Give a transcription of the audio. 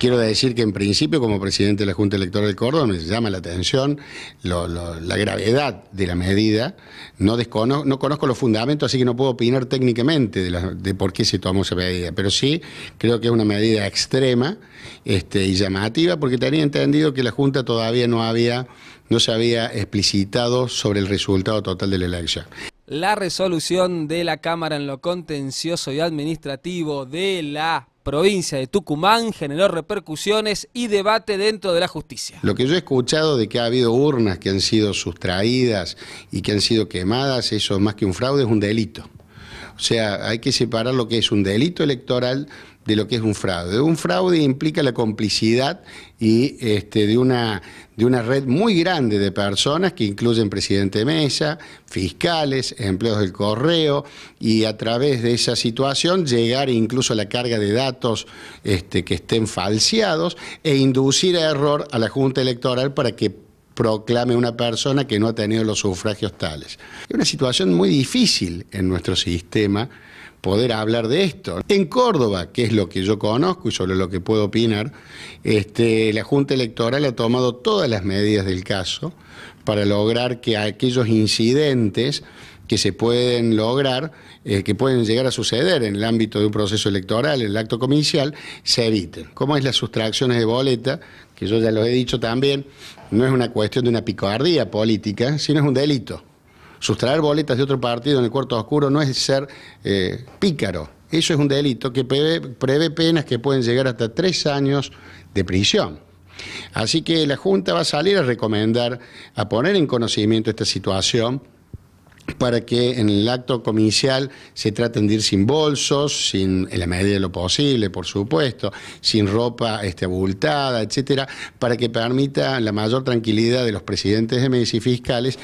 Quiero decir que en principio, como presidente de la Junta Electoral del Córdoba, me llama la atención la gravedad de la medida. No, conozco los fundamentos, así que no puedo opinar técnicamente de, por qué se tomó esa medida, pero sí creo que es una medida extrema este, y llamativa, porque tenía entendido que la Junta todavía no había no se había explicitado sobre el resultado total de la elección. La resolución de la Cámara en lo contencioso y administrativo de la provincia de Tucumán generó repercusiones y debate dentro de la justicia. Lo que yo he escuchado de que ha habido urnas que han sido sustraídas y que han sido quemadas, eso más que un fraude es un delito. O sea, hay que separar lo que es un delito electoral de lo que es un fraude. Un fraude implica la complicidad y este, de, una, de una red muy grande de personas que incluyen presidente mesa, fiscales, empleos del correo y a través de esa situación llegar incluso a la carga de datos este, que estén falseados e inducir a error a la Junta Electoral para que proclame una persona que no ha tenido los sufragios tales. Es una situación muy difícil en nuestro sistema poder hablar de esto. En Córdoba, que es lo que yo conozco y sobre lo que puedo opinar, este, la Junta Electoral ha tomado todas las medidas del caso para lograr que aquellos incidentes que se pueden lograr, eh, que pueden llegar a suceder en el ámbito de un proceso electoral, en el acto comicial, se eviten. ¿Cómo es las sustracciones de boleta? Que yo ya lo he dicho también, no es una cuestión de una picardía política, sino es un delito. Sustraer boletas de otro partido en el cuarto oscuro no es ser eh, pícaro. Eso es un delito que prevé, prevé penas que pueden llegar hasta tres años de prisión. Así que la Junta va a salir a recomendar, a poner en conocimiento esta situación para que en el acto comicial se traten de ir sin bolsos, sin, en la medida de lo posible, por supuesto, sin ropa este, abultada, etcétera, para que permita la mayor tranquilidad de los presidentes de mesa y fiscales.